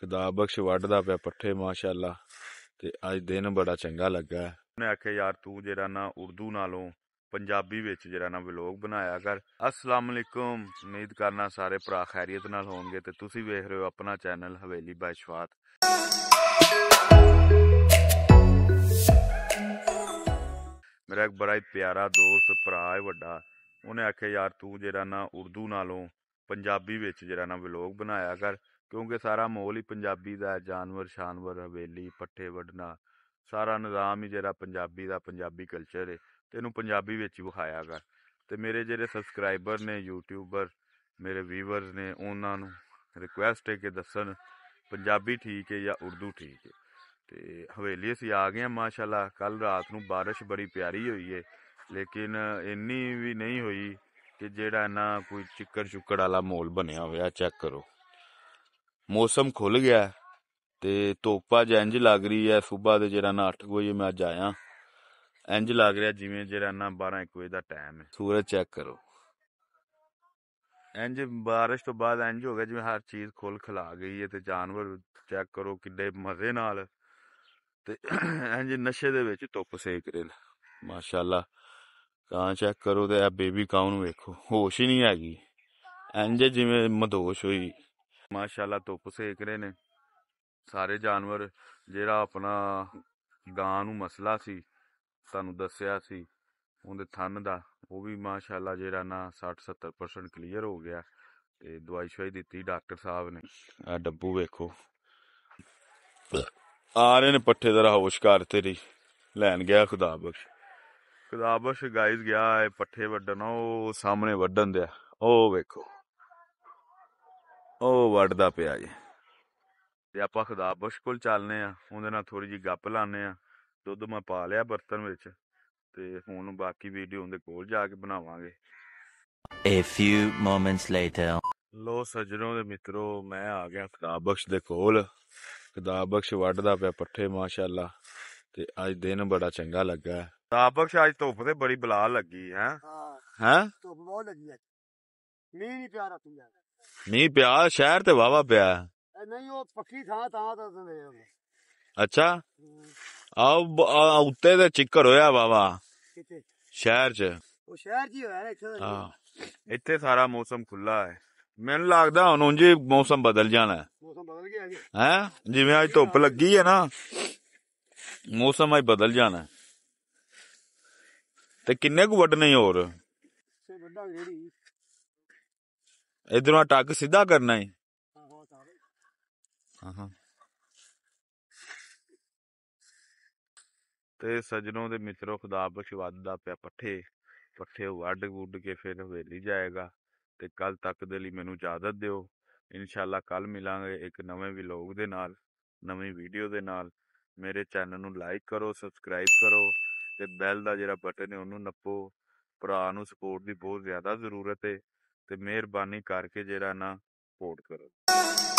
ਖੁਦਾ ਬਖਸ਼ ਵੱਡਦਾ ਪਿਆ ਪੱਠੇ ਮਾਸ਼ਾਅੱਲਾ ਤੇ ਅੱਜ ਦਿਨ ਬੜਾ ਚੰਗਾ ਲੱਗਾ ਉਹਨੇ ਆਖਿਆ ਯਾਰ ਤੂੰ ਜਿਹੜਾ ਨਾ ਉਰਦੂ ਨਾਲੋਂ ਪੰਜਾਬੀ ਵਿੱਚ ਜਿਹੜਾ ਨਾ ਵਲੌਗ ਬਣਾਇਆ ਕਰ ਅਸਲਾਮ ਅਲੈਕੁਮ ਉਮੀਦ ਕਰਨਾ ਸਾਰੇ ਭਰਾ ਖੈਰੀਅਤ ਨਾਲ ਹੋਣਗੇ ਤੇ ਤੁਸੀਂ ਵੇਖ ਰਹੇ ਹੋ ਆਪਣਾ ਚੈਨਲ ਹਵੇਲੀ ਬਾਈ ਸ਼ਵਾਤ ਮੇਰਾ ਇੱਕ ਬੜਾ ਹੀ ਪਿਆਰਾ ਦੋਸਤ ਭਰਾ ਹੈ ਵੱਡਾ ਉਹਨੇ ਆਖਿਆ ਯਾਰ ਤੂੰ ਜਿਹੜਾ ਨਾ ਉਰਦੂ ਨਾਲੋਂ ਪੰਜਾਬੀ ਵਿੱਚ ਜਿਹੜਾ ਨਾ ਵਲੌਗ ਬਣਾਇਆ ਕਰ ਕਿਉਂਕਿ ਸਾਰਾ ਮੋਲ ਹੀ ਪੰਜਾਬੀ ਦਾ ਜਾਨਵਰ ਸ਼ਾਨਵਰ ਹਵੇਲੀ ਪੱਠੇ ਵੜਨਾ ਸਾਰਾ ਨਿਜ਼ਾਮ ਹੀ ਜਿਹੜਾ ਪੰਜਾਬੀ ਦਾ ਪੰਜਾਬੀ ਕਲਚਰ ਹੈ ਤੇ ਇਹਨੂੰ ਪੰਜਾਬੀ ਵਿੱਚ ਹੀ ਵਿਖਾਇਆ ਕਰ ਤੇ ਮੇਰੇ ਜਿਹੜੇ ਸਬਸਕ੍ਰਾਈਬਰ ਨੇ ਯੂਟਿਊਬਰ ਮੇਰੇ ਵੀਵਰਸ ਨੇ ਉਹਨਾਂ ਨੂੰ ਰਿਕੁਐਸਟ ਹੈ ਕਿ ਦੱਸਣ ਪੰਜਾਬੀ ਠੀਕ ਹੈ ਜਾਂ ਉਰਦੂ ਠੀਕ ਹੈ ਤੇ ਹਵੇਲੀ ਅਸੀਂ ਆ ਗਏ ਆ ਮਾਸ਼ਾਅੱਲਾ ਕੱਲ ਰਾਤ ਨੂੰ بارش ਬੜੀ ਪਿਆਰੀ ਹੋਈ ਹੈ ਲੇਕਿਨ ਇੰਨੀ ਵੀ ਨਹੀਂ ਹੋਈ ਕਿ ਜਿਹੜਾ ਨਾ ਕੋਈ ਚਿੱਕਰ ਚੁੱਕੜ ਵਾਲਾ ਮੋਲ ਬਣਿਆ ਹੋਇਆ ਚੈੱਕ ਕਰੋ ਮੌਸਮ ਖੁੱਲ ਗਿਆ ਤੇ ਧੋਪਾ ਜੰਜ ਲੱਗ ਰਹੀ ਐ ਸਵੇਰ ਦੇ ਜਿਹੜਾ ਨਾ 8 ਵਜੇ ਮੈਂ ਅੱਜ ਆਇਆ ਇੰਜ ਲੱਗ ਰਿਹਾ ਜਿਵੇਂ ਜਿਹੜਾ ਨਾ 12 1 ਵਜੇ ਦਾ ਟਾਈਮ ਹੈ ਸੂਰਜ ਚੈੱਕ ਕਰੋ ਇੰਜ بارش ਤੋਂ ਬਾਅਦ ਇੰਜ ਹੋ ਗਿਆ ਜਿਵੇਂ ਹਰ ਚੀਜ਼ ਖੁੱਲ ਖਲਾ ਗਈ ਐ ਤੇ ਜਾਨਵਰ ਚੈੱਕ ਕਰੋ ਕਿੱਡੇ ਮਜ਼ੇ ਨਾਲ ਤੇ ਇੰਜ ਨਸ਼ੇ ਦੇ ਵਿੱਚ ਤੁੱਪ ਸੇਕ ਰਹੇ ਨੇ ਮਾਸ਼ਾਅੱਲਾ ਕਾਂ ਚੈੱਕ ਕਰੋ ਤੇ ਇਹ ਬੇਬੀ ਕਾਂ ਨੂੰ ਵੇਖੋ ਹੋਸ਼ ਹੀ ਨਹੀਂ ਆ ਗਈ ਇੰਜ ਜਿਵੇਂ ਮਦੋਸ਼ ਹੋਈ ਮਾਸ਼ਾਅੱਲਾ धुप्प ਸੇਕ ਰਹੇ ਨੇ ਸਾਰੇ ਜਾਨਵਰ ਜਿਹੜਾ ਆਪਣਾ ਗਾਂ ਨੂੰ ਮਸਲਾ ਸੀ ਤੁਹਾਨੂੰ ਦੱਸਿਆ ਸੀ ਉਹਦੇ ਥਨ ਦਾ ਉਹ ਵੀ ਮਾਸ਼ਾਅੱਲਾ ਜਿਹੜਾ ਨਾ 60 70% ਕਲੀਅਰ ਹੋ ਗਿਆ ਤੇ ਦਵਾਈ ਸ਼ਵਾਈ ਦਿੱਤੀ ਡਾਕਟਰ ਸਾਹਿਬ ਨੇ ਆ ਡੱਬੂ ਵੇਖੋ ਆ ਰਹੇ ਨੇ ਪੱਠੇ ਦਾ ਹੌਸ਼ਕਾਰ ਤੇਰੀ ਲੈਣ ਗਿਆ ਖੁਦਾ ਬਖਸ਼ ਖੁਦਾ ਬਖਸ਼ ਗਾਇਸ ਗਿਆ ਇਹ ਪੱਠੇ ਵੱਢਣ ਉਹ ਸਾਹਮਣੇ ਵੱਡਣ ਦਿਆ ਉਹ ਵੇਖੋ ਉਹ ਵੜਦਾ ਪਿਆ ਜੀ ਤੇ ਆਪਾਂ ਖੁਦਾ ਕੋਲ ਚੱਲਨੇ ਆ ਉਹਦੇ ਨਾਲ ਥੋੜੀ ਜੀ ਗੱਪ ਲਾਣੇ ਆ ਦੁੱਧ ਮੈਂ ਪਾ ਲਿਆ ਬਰਤਨ ਵਿੱਚ ਤੇ ਹੁਣ ਬਾਕੀ ਵੀਡੀਓ ਉਹਦੇ ਕੋਲ ਜਾ ਕੇ ਬਣਾਵਾਂਗੇ A few moments later ਲੋ ਸਜਣੋ ਦੇ ਮਿੱਤਰੋ ਮੈਂ ਆ ਗਿਆ ਖੁਦਾ ਬਖਸ਼ ਦੇ ਕੋਲ ਖੁਦਾ ਬਖਸ਼ ਵੱਢਦਾ ਪਿਆ ਪੱਠੇ ਮਾਸ਼ਾਅੱਲਾ ਤੇ ਅੱਜ ਦਿਨ ਬੜਾ ਚੰਗਾ ਲੱਗਾ ਖੁਦਾ ਬਖਸ਼ ਅੱਜ ਧੁੱਪ ਤੇ ਬੜੀ ਬਲਾ ਲੱਗੀ ਹੈ ਹਾਂ ਹੈ ਧੁੱਪ ਬਹੁਤ ਲੱਗੀ ਹੈ ਮੀਂਹ ਨਹੀਂ ਪਿਆ ਰਾਤੀ ਯਾਰ ਮੀਂਹ ਪਿਆ ਸ਼ਹਿਰ ਤੇ ਵਾਵਾ ਪਿਆ ਨਹੀਂ ਉਹ ਪੱਕੀ ਥਾਂ ਤਾਂ ਤਾਂ ਦਿੰਦੇ ਆ। ਅੱਛਾ ਹਮ, ਉੱਤੇ ਤੇ ਚਿੱਕਰ ਹੋਇਆ ਵਾਵਾ ਕਿਤੇ ਸ਼ਹਿਰ 'ਚ ਉਹ ਸ਼ਹਿਰ ਜੀ ਹੋਇਆ ਇੱਥੇ ਹਾਂ ਇੱਥੇ ਸਾਰਾ ਮੌਸਮ ਖੁੱਲਾ ਹੈ ਮੈਨੂੰ ਲੱਗਦਾ ਹੁਣ ਉਂਝ ਹੀ ਮੌਸਮ ਬਦਲ ਜਾਣਾ ਹੈ ਮੌਸਮ ਬਦਲ ਗਿਆ ਜੀ ਹੈ ਜਿਵੇਂ ਅੱਜ ਧੁੱਪ ਲੱਗੀ ਹੈ ਨਾ ਮੌਸਮ ਹੀ ਬਦਲ ਜਾਣਾ ਤੇ ਕਿੰਨੇ ਕੁ ਨਹੀਂ ਹੋਰ ਸੇ ਵੱਡਾ ਜਿਹੜੀ ਇਧਰੋਂ ਟੱਕ ਸਿੱਧਾ ਕਰਨਾ ਹੈ ਹਾਂ ਤੇ ਸਜਣੋਂ ਦੇ ਮਿੱਤਰੋ ਖੁਦਾ ਬਖਸ਼ਵਾਦ ਦਾ ਪਿਆ ਪੱਠੇ ਪੱਠੇ ਵੱਡ ਗੁੱਡ ਕੇ ਫਿਰ ਹਵੇਲੀ ਜਾਏਗਾ ਤੇ ਕੱਲ ਤੱਕ ਦੇ ਲਈ ਮੈਨੂੰ ਇਜਾਜ਼ਤ ਦਿਓ ਇਨਸ਼ਾਅੱਲਾ ਕੱਲ ਮਿਲਾਂਗੇ ਇੱਕ ਨਵੇਂ ਵਲੌਗ ਦੇ ਨਾਲ ਨਵੀਂ ਵੀਡੀਓ ਦੇ ਨਾਲ ਮੇਰੇ ਚੈਨਲ ਨੂੰ ਲਾਈਕ ਕਰੋ ਸਬਸਕ੍ਰਾਈਬ ਕਰੋ ਤੇ ਬੈਲ ਦਾ ਜਿਹੜਾ ਬਟਨ ਹੈ ਉਹਨੂੰ ਨੱਪੋ ਭਰਾ ਨੂੰ ਸਪੋਰਟ ਦੀ ਬਹੁਤ ਜ਼ਿਆਦਾ ਜ਼ਰੂਰਤ ਹੈ ਤੇ ਮਿਹਰਬਾਨੀ ਕਰਕੇ ਜਿਹੜਾ ਨਾ ਸਪੋਰਟ ਕਰੋ